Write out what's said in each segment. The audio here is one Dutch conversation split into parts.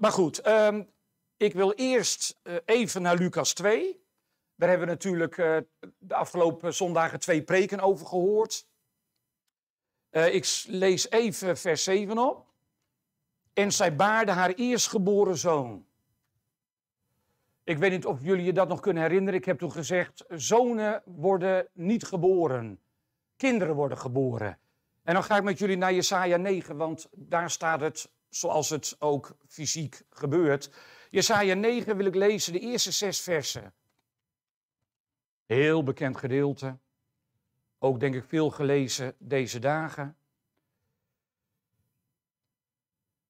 Maar goed, ehm, ik wil eerst eh, even naar Lucas 2. Daar hebben we natuurlijk eh, de afgelopen zondagen twee preken over gehoord. Eh, ik lees even vers 7 op. En zij baarde haar eerstgeboren zoon. Ik weet niet of jullie je dat nog kunnen herinneren. Ik heb toen gezegd: zonen worden niet geboren, kinderen worden geboren. En dan ga ik met jullie naar Jesaja 9, want daar staat het zoals het ook fysiek gebeurt. Jesaja 9 wil ik lezen, de eerste zes versen. Heel bekend gedeelte. Ook denk ik veel gelezen deze dagen.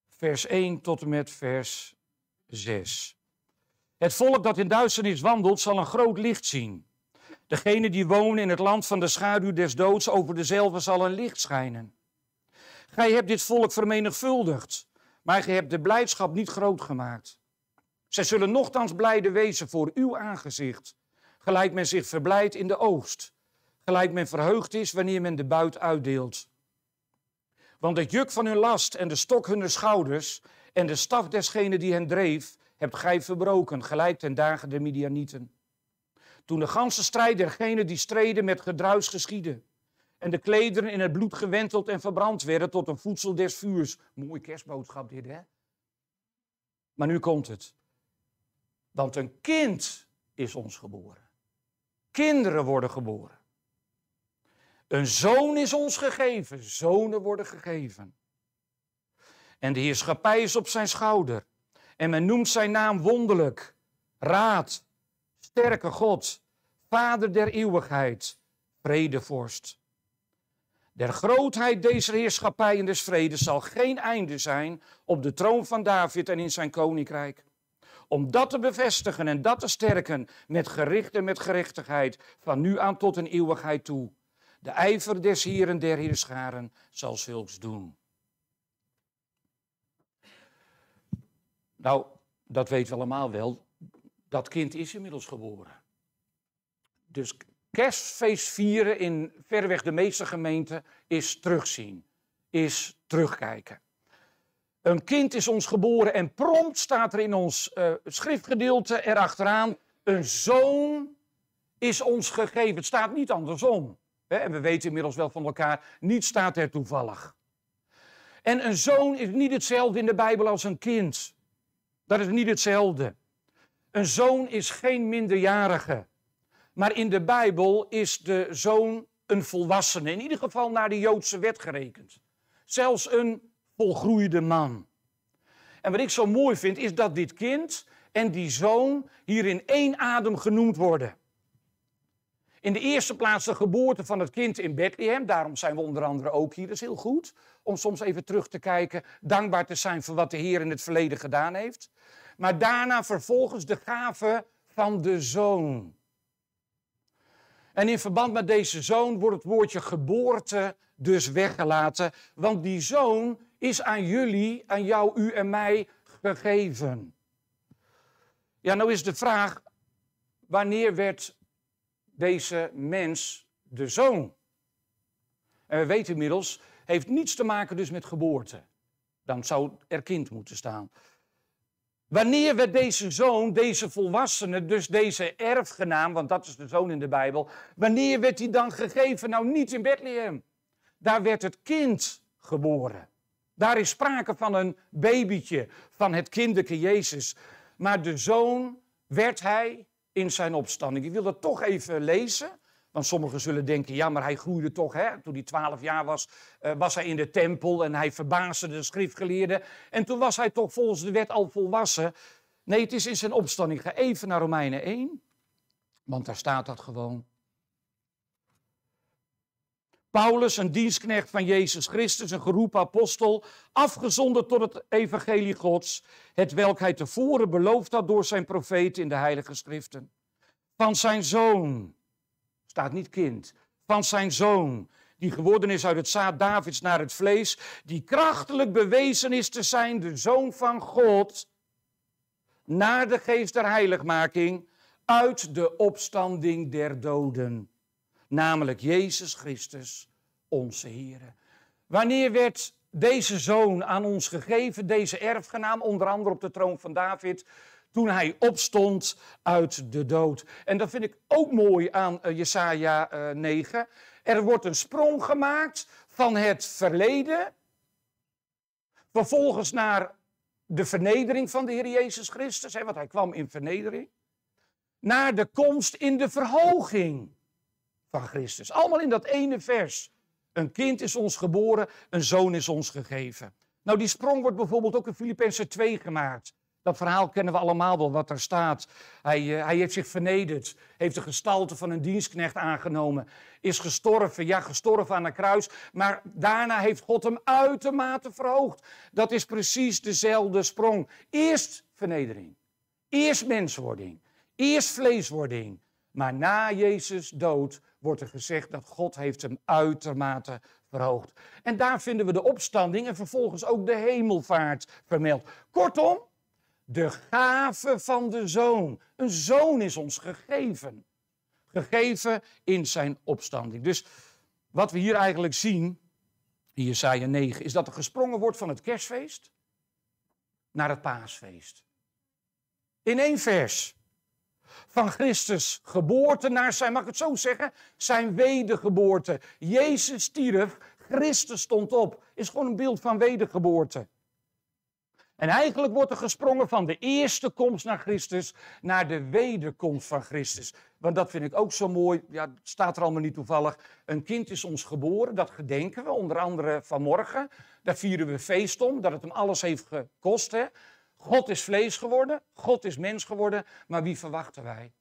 Vers 1 tot en met vers 6. Het volk dat in duisternis wandelt zal een groot licht zien. Degene die wonen in het land van de schaduw des doods, over dezelfde zal een licht schijnen. Gij hebt dit volk vermenigvuldigd maar gij hebt de blijdschap niet groot gemaakt. Zij zullen nochtans blijde wezen voor uw aangezicht, gelijk men zich verblijdt in de oogst, gelijk men verheugd is wanneer men de buit uitdeelt. Want het juk van hun last en de stok hunne schouders en de staf desgene die hen dreef, hebt gij verbroken, gelijk ten dagen der Midianieten. Toen de ganse strijd dergenen die streden met gedruis geschiedde, en de klederen in het bloed gewenteld en verbrand werden tot een voedsel des vuurs. Mooie kerstboodschap dit, hè? Maar nu komt het. Want een kind is ons geboren. Kinderen worden geboren. Een zoon is ons gegeven. Zonen worden gegeven. En de heerschappij is op zijn schouder. En men noemt zijn naam wonderlijk. Raad. Sterke God. Vader der eeuwigheid. Vredevorst. Der grootheid deze heerschappij en des vredes zal geen einde zijn op de troon van David en in zijn koninkrijk. Om dat te bevestigen en dat te sterken met gericht en met gerechtigheid van nu aan tot een eeuwigheid toe. De ijver des hieren der heerscharen zal zulks doen. Nou, dat weten we allemaal wel. Dat kind is inmiddels geboren. Dus kerstfeest vieren in verreweg de meeste gemeenten is terugzien, is terugkijken. Een kind is ons geboren en prompt staat er in ons eh, schriftgedeelte erachteraan, een zoon is ons gegeven. Het staat niet andersom. Hè? En we weten inmiddels wel van elkaar, niet staat er toevallig. En een zoon is niet hetzelfde in de Bijbel als een kind. Dat is niet hetzelfde. Een zoon is geen minderjarige. Maar in de Bijbel is de zoon een volwassene, in ieder geval naar de Joodse wet gerekend. Zelfs een volgroeide man. En wat ik zo mooi vind, is dat dit kind en die zoon hier in één adem genoemd worden. In de eerste plaats de geboorte van het kind in Bethlehem. Daarom zijn we onder andere ook hier. Dat is heel goed. Om soms even terug te kijken. Dankbaar te zijn voor wat de Heer in het verleden gedaan heeft. Maar daarna vervolgens de gave van de zoon. En in verband met deze zoon wordt het woordje geboorte dus weggelaten, want die zoon is aan jullie, aan jou, u en mij gegeven. Ja, nou is de vraag, wanneer werd deze mens de zoon? En we weten inmiddels, heeft niets te maken dus met geboorte. Dan zou er kind moeten staan. Wanneer werd deze zoon, deze volwassene, dus deze erfgenaam, want dat is de zoon in de Bijbel, wanneer werd hij dan gegeven? Nou, niet in Bethlehem. Daar werd het kind geboren. Daar is sprake van een babytje, van het kinderke Jezus. Maar de zoon werd hij in zijn opstanding. Ik wil dat toch even lezen. Want sommigen zullen denken, ja, maar hij groeide toch, hè? toen hij twaalf jaar was, eh, was hij in de tempel en hij verbaasde de schriftgeleerden. En toen was hij toch volgens de wet al volwassen. Nee, het is in zijn opstanding. Ga even naar Romeinen 1, want daar staat dat gewoon. Paulus, een dienstknecht van Jezus Christus, een geroepen apostel, afgezonden tot het evangelie Gods, het welk hij tevoren beloofd had door zijn profeet in de heilige schriften. Van zijn zoon, staat niet kind, van zijn zoon, die geworden is uit het zaad Davids naar het vlees, die krachtelijk bewezen is te zijn, de zoon van God, naar de geest der heiligmaking, uit de opstanding der doden, namelijk Jezus Christus, onze Heer. Wanneer werd deze zoon aan ons gegeven, deze erfgenaam, onder andere op de troon van David, toen hij opstond uit de dood. En dat vind ik ook mooi aan eh, Jesaja 9. Eh, er wordt een sprong gemaakt van het verleden, vervolgens naar de vernedering van de Heer Jezus Christus, want hij kwam in vernedering, naar de komst in de verhoging van Christus. Allemaal in dat ene vers. Een kind is ons geboren, een zoon is ons gegeven. Nou, die sprong wordt bijvoorbeeld ook in Filippenzen 2 gemaakt. Dat verhaal kennen we allemaal wel, wat er staat. Hij, eh, hij heeft zich vernederd, heeft de gestalte van een dienstknecht aangenomen, is gestorven, ja, gestorven aan een kruis, maar daarna heeft God hem uitermate verhoogd. Dat is precies dezelfde sprong. Eerst vernedering, eerst menswording, eerst vleeswording, maar na Jezus dood wordt er gezegd dat God heeft hem uitermate verhoogd. En daar vinden we de opstanding en vervolgens ook de hemelvaart vermeld. Kortom, de gave van de zoon. Een zoon is ons gegeven. Gegeven in zijn opstanding. Dus wat we hier eigenlijk zien, in Jesaja 9, is dat er gesprongen wordt van het kerstfeest naar het paasfeest. In één vers. Van Christus geboorte naar zijn, mag ik het zo zeggen, zijn wedergeboorte. Jezus stierf, Christus stond op. Is gewoon een beeld van wedergeboorte. En eigenlijk wordt er gesprongen van de eerste komst naar Christus naar de wederkomst van Christus. Want dat vind ik ook zo mooi. Ja, het staat er allemaal niet toevallig. Een kind is ons geboren, dat gedenken we onder andere vanmorgen. Daar vieren we feest om, dat het hem alles heeft gekost. Hè? God is vlees geworden, God is mens geworden, maar wie verwachten wij?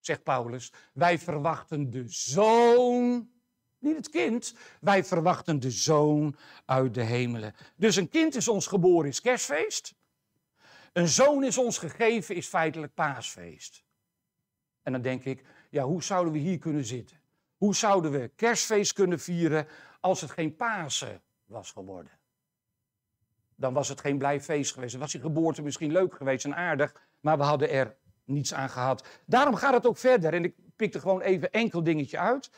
Zegt Paulus, wij verwachten de zoon niet het kind. Wij verwachten de zoon uit de hemelen. Dus een kind is ons geboren, is kerstfeest. Een zoon is ons gegeven, is feitelijk paasfeest. En dan denk ik, ja, hoe zouden we hier kunnen zitten? Hoe zouden we kerstfeest kunnen vieren als het geen Pasen was geworden? Dan was het geen blij feest geweest. Dan was die geboorte misschien leuk geweest en aardig, maar we hadden er niets aan gehad. Daarom gaat het ook verder en ik pikte gewoon even enkel dingetje uit.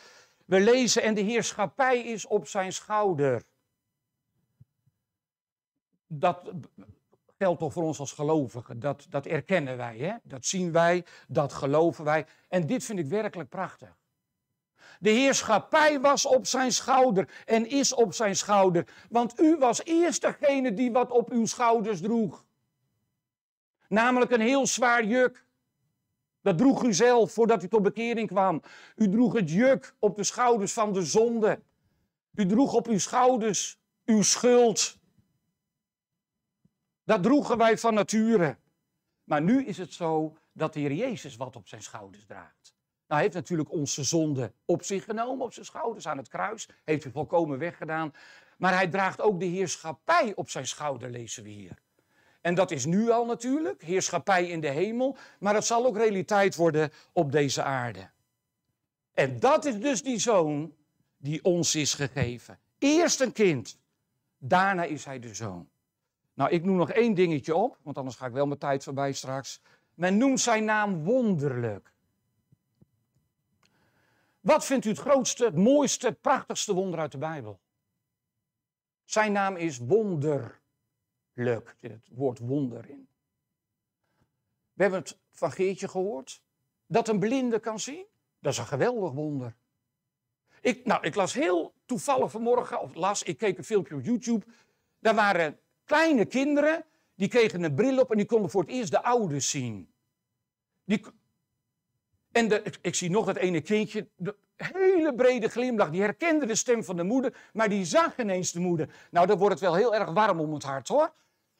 We lezen en de heerschappij is op zijn schouder. Dat geldt toch voor ons als gelovigen. Dat, dat erkennen wij, hè? dat zien wij, dat geloven wij. En dit vind ik werkelijk prachtig. De heerschappij was op zijn schouder en is op zijn schouder. Want u was eerst degene die wat op uw schouders droeg. Namelijk een heel zwaar juk. Dat droeg u zelf voordat u tot bekering kwam. U droeg het juk op de schouders van de zonde. U droeg op uw schouders uw schuld. Dat droegen wij van nature. Maar nu is het zo dat de Heer Jezus wat op zijn schouders draagt. Nou, hij heeft natuurlijk onze zonde op zich genomen, op zijn schouders aan het kruis. Heeft u volkomen weggedaan. Maar hij draagt ook de heerschappij op zijn schouder, lezen we hier. En dat is nu al natuurlijk, heerschappij in de hemel, maar het zal ook realiteit worden op deze aarde. En dat is dus die zoon die ons is gegeven. Eerst een kind, daarna is hij de zoon. Nou, ik noem nog één dingetje op, want anders ga ik wel mijn tijd voorbij straks. Men noemt zijn naam wonderlijk. Wat vindt u het grootste, het mooiste, het prachtigste wonder uit de Bijbel? Zijn naam is wonder leuk. het woord wonder in. We hebben het van Geertje gehoord. Dat een blinde kan zien, dat is een geweldig wonder. Ik, nou, ik las heel toevallig vanmorgen, of las, ik keek een filmpje op YouTube. Daar waren kleine kinderen, die kregen een bril op en die konden voor het eerst de ouders zien. Die, en de, ik, zie nog dat ene kindje, de hele brede glimlach, die herkende de stem van de moeder, maar die zag ineens de moeder. Nou, dan wordt het wel heel erg warm om het hart hoor.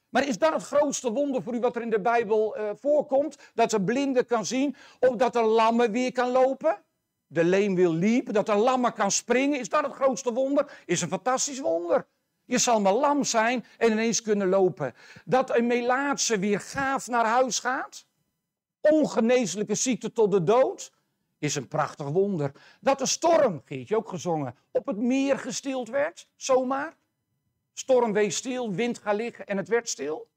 Maar is dat het grootste wonder voor u wat er in de Bijbel eh, voorkomt? Dat een blinde kan zien of dat een lamme weer kan lopen? De leem wil liepen, dat een lamme kan springen. Is dat het grootste wonder? Is een fantastisch wonder. Je zal maar lam zijn en ineens kunnen lopen. Dat een melaatse weer gaaf naar huis gaat. Ongeneeslijke ziekte tot de dood. Is een prachtig wonder. Dat de storm, Geertje ook gezongen, op het meer gestild werd. Zomaar. Storm wees stil, wind ga liggen en het werd stil.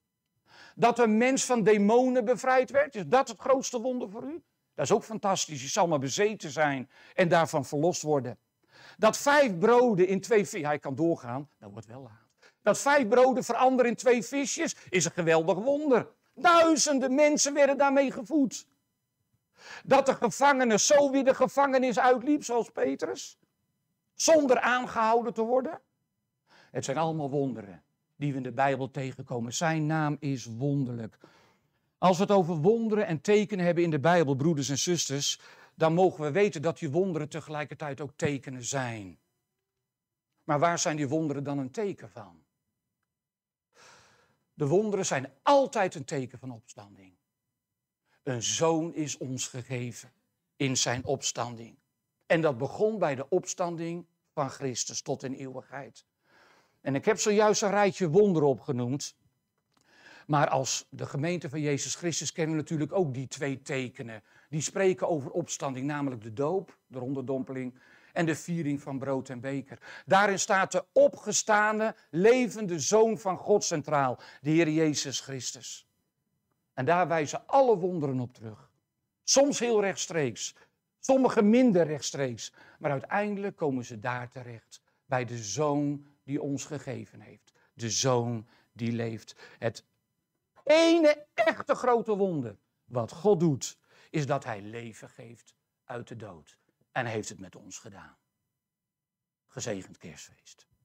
Dat een mens van demonen bevrijd werd. Is dat het grootste wonder voor u? Dat is ook fantastisch. Je zal maar bezeten zijn en daarvan verlost worden. Dat vijf broden in twee vis, Hij kan doorgaan, dat wordt wel laat. Dat vijf broden veranderen in twee visjes is een geweldig wonder. Duizenden mensen werden daarmee gevoed. Dat de gevangene zo weer de gevangenis uitliep, zoals Petrus, zonder aangehouden te worden. Het zijn allemaal wonderen die we in de Bijbel tegenkomen. Zijn naam is wonderlijk. Als we het over wonderen en tekenen hebben in de Bijbel, broeders en zusters, dan mogen we weten dat die wonderen tegelijkertijd ook tekenen zijn. Maar waar zijn die wonderen dan een teken van? De wonderen zijn altijd een teken van opstanding. Een zoon is ons gegeven in zijn opstanding. En dat begon bij de opstanding van Christus tot in eeuwigheid. En ik heb zojuist een rijtje wonderen opgenoemd. Maar als de gemeente van Jezus Christus kennen we natuurlijk ook die twee tekenen. Die spreken over opstanding, namelijk de doop, de onderdompeling, en de viering van brood en beker. Daarin staat de opgestaande, levende Zoon van God centraal, de Heer Jezus Christus. En daar wijzen alle wonderen op terug. Soms heel rechtstreeks, sommige minder rechtstreeks, maar uiteindelijk komen ze daar terecht, bij de Zoon die ons gegeven heeft. De zoon die leeft. Het ene echte grote wonder wat God doet, is dat hij leven geeft uit de dood. En heeft het met ons gedaan. Gezegend kerstfeest.